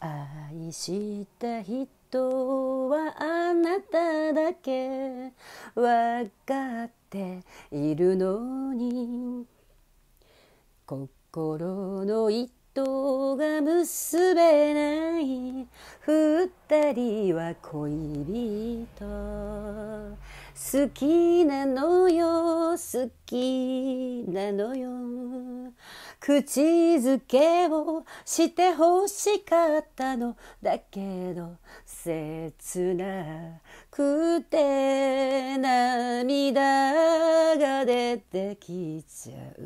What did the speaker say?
愛した人はあなただけ分かっているのに心の糸が結べない二人は恋人好きなのよ好きなのよ口づけをしてほしかったのだけど切なくて涙が出てきちゃう